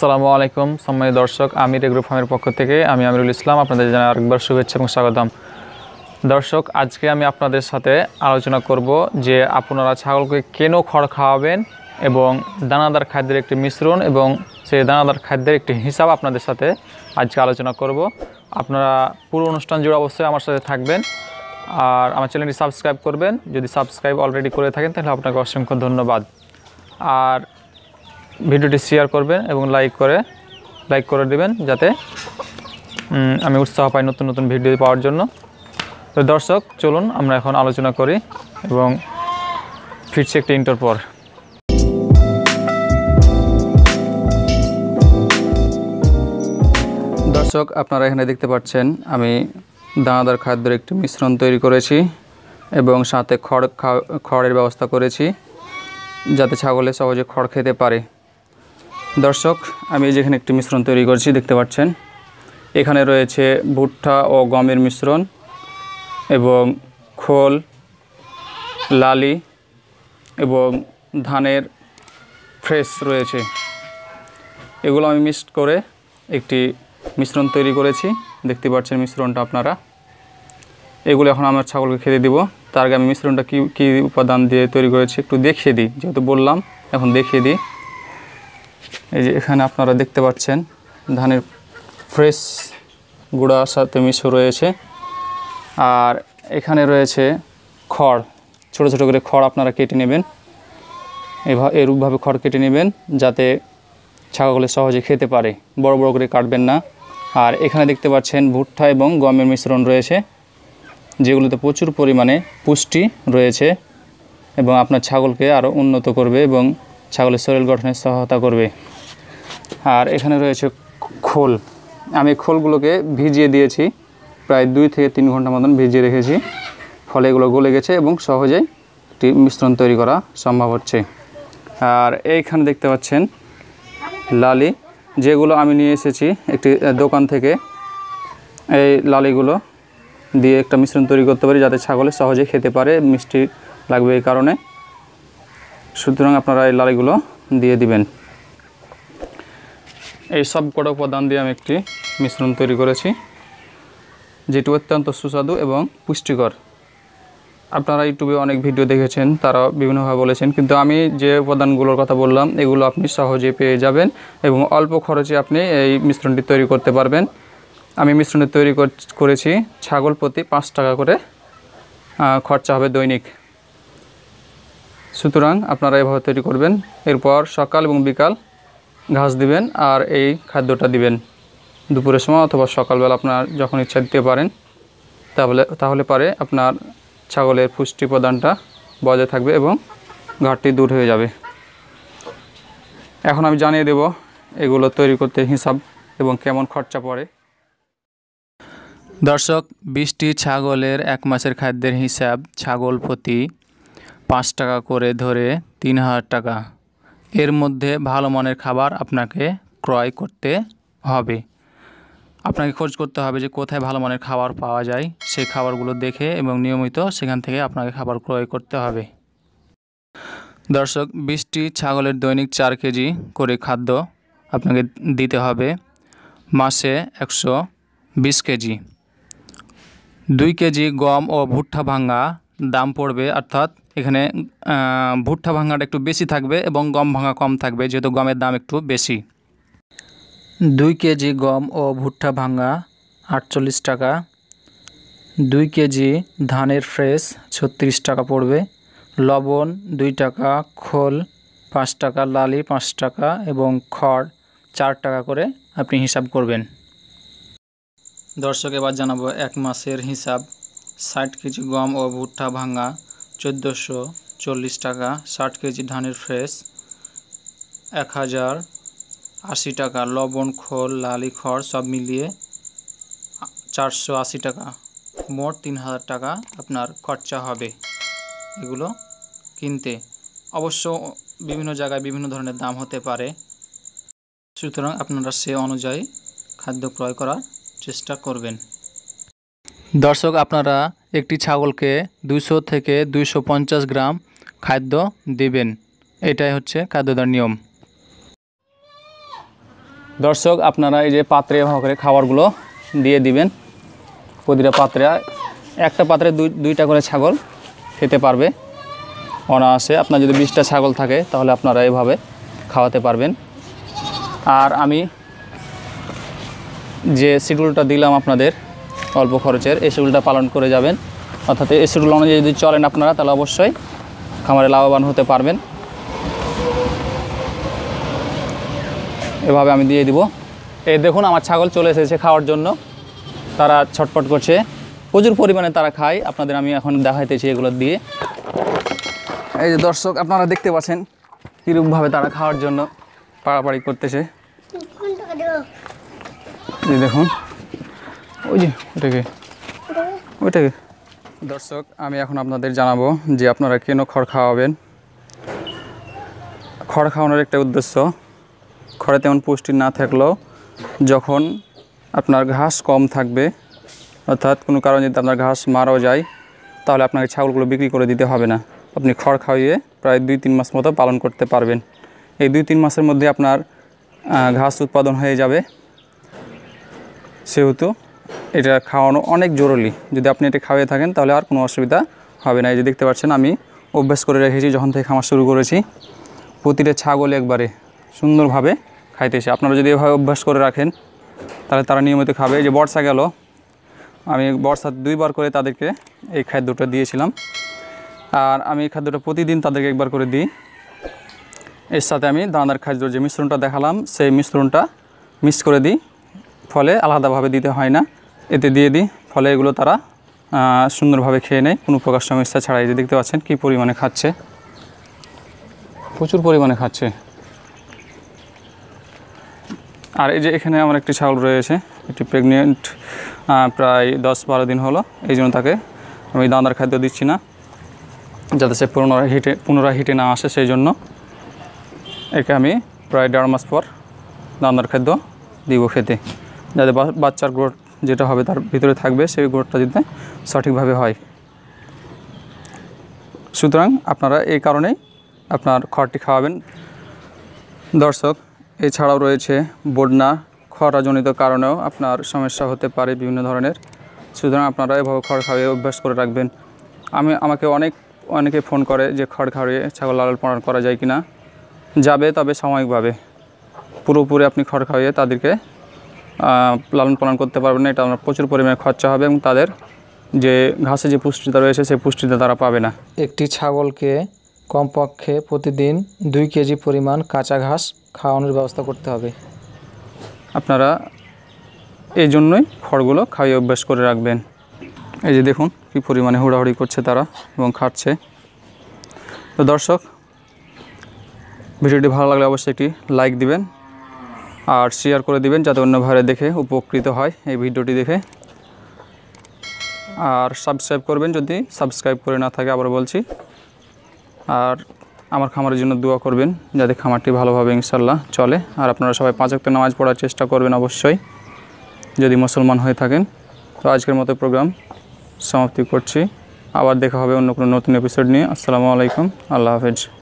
আসসালামু আলাইকুম সম্মানিত দর্শক আমির এগ্রো ফার্মের পক্ষ থেকে আমি আমিরুল ইসলাম আপনাদের জানাই আরেকবার শুভেচ্ছা এবং স্বাগতম দর্শক আজকে আমি আপনাদের সাথে আলোচনা করব যে আপনারা ছাগলকে কেন খড় খাওয়াবেন এবং দানাদার খাদ্যের একটি মিশ্রণ এবং সেই দানাদার খাদ্যের একটি হিসাব আপনাদের সাথে আজকে আলোচনা করব আপনারা পুরো অনুষ্ঠান জুড়ে অবশ্যই আমার সাথে থাকবেন আর আমার চ্যানেলটি সাবস্ক্রাইব করবেন যদি সাবস্ক্রাইব অলরেডি করে থাকেন তাহলে আপনাকে অসংখ্য ধন্যবাদ আর ভিডিওটি শেয়ার করবেন এবং লাইক করে লাইক করে দেবেন যাতে আমি উৎসাহ পাই নতুন নতুন ভিডিও পাওয়ার জন্য তো দর্শক চলুন আমরা এখন আলোচনা করি এবং ফিরছি একটি ইন্টার পর দর্শক আপনারা এখানে দেখতে পাচ্ছেন আমি দানাদার খাদ্যের একটি মিশ্রণ তৈরি করেছি এবং সাথে খড় খড়ের ব্যবস্থা করেছি যাতে ছাগলে সহজে খড় খেতে পারে দর্শক আমি যেখানে একটি মিশ্রণ তৈরি করছি দেখতে পাচ্ছেন এখানে রয়েছে ভুট্টা ও গমের মিশ্রণ এবং খোল লালি এবং ধানের ফ্রেশ রয়েছে এগুলো আমি মিক্সড করে একটি মিশ্রণ তৈরি করেছি দেখতে পাচ্ছেন মিশ্রণটা আপনারা এগুলো এখন আমার ছাগলকে খেতে দিব তার আগে আমি মিশ্রণটা কী কী উপাদান দিয়ে তৈরি করেছি একটু দেখিয়ে দিই যেহেতু বললাম এখন দেখিয়ে দিই এই যে এখানে আপনারা দেখতে পাচ্ছেন ধানের ফ্রেশ গুঁড়া সাথে মিশ রয়েছে আর এখানে রয়েছে খড় ছোট ছোট করে খড় আপনারা কেটে নেবেন এরূপভাবে খড় কেটে নেবেন যাতে ছাগলে সহজে খেতে পারে বড় বড় করে কাটবেন না আর এখানে দেখতে পাচ্ছেন ভুট্টা এবং গমের মিশ্রণ রয়েছে যেগুলোতে প্রচুর পরিমাণে পুষ্টি রয়েছে এবং আপনার ছাগলকে আরও উন্নত করবে এবং ছাগলের শরীর গঠনে সহায়তা করবে আর এখানে রয়েছে খোল আমি খোলগুলোকে ভিজিয়ে দিয়েছি প্রায় দুই থেকে তিন ঘন্টা মতন ভিজিয়ে রেখেছি ফলে এগুলো গলে গেছে এবং সহজেই একটি মিশ্রণ তৈরি করা সম্ভব হচ্ছে আর এইখানে দেখতে পাচ্ছেন লালি যেগুলো আমি নিয়ে এসেছি একটি দোকান থেকে এই লালিগুলো দিয়ে একটা মিশ্রণ তৈরি করতে পারি যাতে ছাগলে সহজে খেতে পারে মিষ্টি লাগবে এই কারণে সুতরাং আপনারা এই লাড়িগুলো দিয়ে দিবেন এই সব কটা উপাদান দিয়ে আমি একটি মিশ্রণ তৈরি করেছি যেটি অত্যন্ত সুস্বাদু এবং পুষ্টিকর আপনারা ইউটিউবে অনেক ভিডিও দেখেছেন তারা বিভিন্নভাবে বলেছেন কিন্তু আমি যে উপাদানগুলোর কথা বললাম এগুলো আপনি সহজে পেয়ে যাবেন এবং অল্প খরচে আপনি এই মিশ্রণটি তৈরি করতে পারবেন আমি মিশ্রণটি তৈরি করেছি ছাগল প্রতি পাঁচ টাকা করে খরচা হবে দৈনিক সুতরাং আপনারা এভাবে তৈরি করবেন এরপর সকাল এবং বিকাল ঘাস দিবেন আর এই খাদ্যটা দিবেন দুপুরের সময় অথবা সকালবেলা আপনার যখন ইচ্ছা দিতে পারেন তাহলে তাহলে পারে আপনার ছাগলের পুষ্টি প্রদানটা বজায় থাকবে এবং ঘাটতি দূর হয়ে যাবে এখন আমি জানিয়ে দেব এগুলো তৈরি করতে হিসাব এবং কেমন খরচা পড়ে দর্শক বিশটি ছাগলের এক মাসের খাদ্যের হিসাব ছাগল প্রতি পাঁচ টাকা করে ধরে তিন হাজার টাকা এর মধ্যে ভালো মানের খাবার আপনাকে ক্রয় করতে হবে আপনাকে খোঁজ করতে হবে যে কোথায় ভালো মানের খাবার পাওয়া যায় সেই খাবারগুলো দেখে এবং নিয়মিত সেখান থেকে আপনাকে খাবার ক্রয় করতে হবে দর্শক বিশটি ছাগলের দৈনিক চার কেজি করে খাদ্য আপনাকে দিতে হবে মাসে একশো বিশ কেজি দুই কেজি গম ও ভুট্টা ভাঙ্গা দাম পড়বে অর্থাৎ এখানে ভুট্টা ভাঙাটা একটু বেশি থাকবে এবং গম ভাঙা কম থাকবে যেহেতু গমের দাম একটু বেশি দুই কেজি গম ও ভুট্টা ভাঙা আটচল্লিশ টাকা দুই কেজি ধানের ফ্রেশ ছত্রিশ টাকা পড়বে লবণ দুই টাকা খোল পাঁচ টাকা লালি পাঁচ টাকা এবং খড় চার টাকা করে আপনি হিসাব করবেন দর্শক এবার জানাবো এক মাসের হিসাব ষাট কেজি গম ও ভুট্টা ভাঙা চোদ্দোশো চল্লিশ টাকা ষাট কেজি ধানের ফ্রেশ এক হাজার আশি টাকা লবণ খোল লালি খড় সব মিলিয়ে চারশো আশি টাকা মোট তিন হাজার টাকা আপনার খরচা হবে এগুলো কিনতে অবশ্য বিভিন্ন জায়গায় বিভিন্ন ধরনের দাম হতে পারে সুতরাং আপনারা সে অনুযায়ী খাদ্য ক্রয় করার চেষ্টা করবেন দর্শক আপনারা একটি ছাগলকে দুইশো থেকে দুইশো গ্রাম খাদ্য দিবেন এটাই হচ্ছে খাদ্যদার নিয়ম দর্শক আপনারা এই যে পাত্রে ভালো করে খাবারগুলো দিয়ে দিবেন প্রতিটা পাত্রে একটা পাত্রে দুই দুইটা করে ছাগল খেতে পারবে অনায়াসে আপনার যদি বিশটা ছাগল থাকে তাহলে আপনারা এভাবে খাওয়াতে পারবেন আর আমি যে শিডিউলটা দিলাম আপনাদের অল্প খরচের এই সেগুলোটা পালন করে যাবেন অর্থাৎ এই শিডিউল অনুযায়ী যদি চলেন আপনারা তাহলে অবশ্যই খামারে লাভবান হতে পারবেন এভাবে আমি দিয়ে দিব এই দেখুন আমার ছাগল চলে এসেছে খাওয়ার জন্য তারা ছটপট করছে প্রচুর পরিমাণে তারা খায় আপনাদের আমি এখন দেখাইতেছি এগুলো দিয়ে এই যে দর্শক আপনারা দেখতে পাচ্ছেন কীরকমভাবে তারা খাওয়ার জন্য পাড়াপাড়ি করতেছে দেখুন ওই যে ওটাকে ওইটাকে দর্শক আমি এখন আপনাদের জানাবো যে আপনারা কেন খড় খাওয়াবেন খড় খাওয়ানোর একটা উদ্দেশ্য খড়ে তেমন পুষ্টি না থাকলেও যখন আপনার ঘাস কম থাকবে অর্থাৎ কোনো কারণে যদি আপনার ঘাস মারাও যায় তাহলে আপনাকে ছাগলগুলো বিক্রি করে দিতে হবে না আপনি খড় খাওয়িয়ে প্রায় দুই তিন মাস মতো পালন করতে পারবেন এই দুই তিন মাসের মধ্যে আপনার ঘাস উৎপাদন হয়ে যাবে সেহেতু এটা খাওয়ানো অনেক জরুরি যদি আপনি এটা খাওয়াই থাকেন তাহলে আর কোনো অসুবিধা হবে না এই যে দেখতে পাচ্ছেন আমি অভ্যাস করে রেখেছি যখন থেকে খামার শুরু করেছি প্রতিটা ছাগল একবারে সুন্দরভাবে খাইতেছে আপনারা যদি এভাবে অভ্যাস করে রাখেন তাহলে তারা নিয়মিত খাবে যে বর্ষা গেল আমি বর্ষা দুইবার করে তাদেরকে এই খাদ্যটা দিয়েছিলাম আর আমি এই খাদ্যটা প্রতিদিন তাদেরকে একবার করে দিই এর সাথে আমি দানার খাদ্য যে মিশ্রণটা দেখালাম সেই মিশ্রণটা মিক্স করে দিই ফলে আলাদাভাবে দিতে হয় না এতে দিয়ে দিই ফলে এগুলো তারা সুন্দরভাবে খেয়ে নেয় কোনো প্রকার সমস্যা ছাড়াই যে দেখতে পাচ্ছেন কী পরিমাণে খাচ্ছে প্রচুর পরিমাণে খাচ্ছে আর এই যে এখানে আমার একটি ছাগল রয়েছে একটি প্রেগনেন্ট প্রায় দশ বারো দিন হলো এই জন্য তাকে আমি দানার খাদ্য দিচ্ছি না যাতে সে পুনরায় হিটে পুনরায় হিটে না আসে সেই জন্য একে আমি প্রায় দেড় মাস পর দানার খাদ্য দিব খেতে যাতে বাচ্চার গ্রোথ যেটা হবে তার ভিতরে থাকবে সেই গ্রোথটা যাতে সঠিকভাবে হয় সুতরাং আপনারা এই কারণেই আপনার খড়টি খাওয়াবেন দর্শক এছাড়াও রয়েছে বন্যা খরাজনিত কারণেও আপনার সমস্যা হতে পারে বিভিন্ন ধরনের সুতরাং আপনারা এভাবে খড় খাওয়িয়ে অভ্যাস করে রাখবেন আমি আমাকে অনেক অনেকে ফোন করে যে খড় খাওয়িয়ে ছাগল লালন পালন করা যায় কি না যাবে তবে সাময়িকভাবে পুরোপুরি আপনি খড় খাওয়িয়ে তাদেরকে লালন পালন করতে পারবে না এটা আমরা প্রচুর পরিমাণে খরচা হবে এবং তাদের যে ঘাসে যে পুষ্টিটা রয়েছে সেই পুষ্টিটা তারা পাবে না একটি ছাগলকে কমপক্ষে প্রতিদিন দুই কেজি পরিমাণ কাঁচা ঘাস খাওয়ানোর ব্যবস্থা করতে হবে আপনারা এই জন্যই খড়গুলো খাইয়ে অভ্যাস করে রাখবেন এই যে দেখুন কী পরিমাণে হুড়াহুড়ি করছে তারা এবং খাচ্ছে তো দর্শক ভিডিওটি ভালো লাগলে অবশ্যই একটি লাইক দিবেন আর শেয়ার করে দিবেন যাতে অন্য ভাইরা দেখে উপকৃত হয় এই ভিডিওটি দেখে আর সাবস্ক্রাইব করবেন যদি সাবস্ক্রাইব করে না থাকে আবার বলছি আর আমার খামারের জন্য দোয়া করবেন যাতে খামারটি ভালোভাবে ইনশাল্লাহ চলে আর আপনারা সবাই একটা নামাজ পড়ার চেষ্টা করবেন অবশ্যই যদি মুসলমান হয়ে থাকেন তো আজকের মতো প্রোগ্রাম সমাপ্তি করছি আবার দেখা হবে অন্য কোনো নতুন এপিসোড নিয়ে আসসালামু আলাইকুম আল্লাহ হাফেজ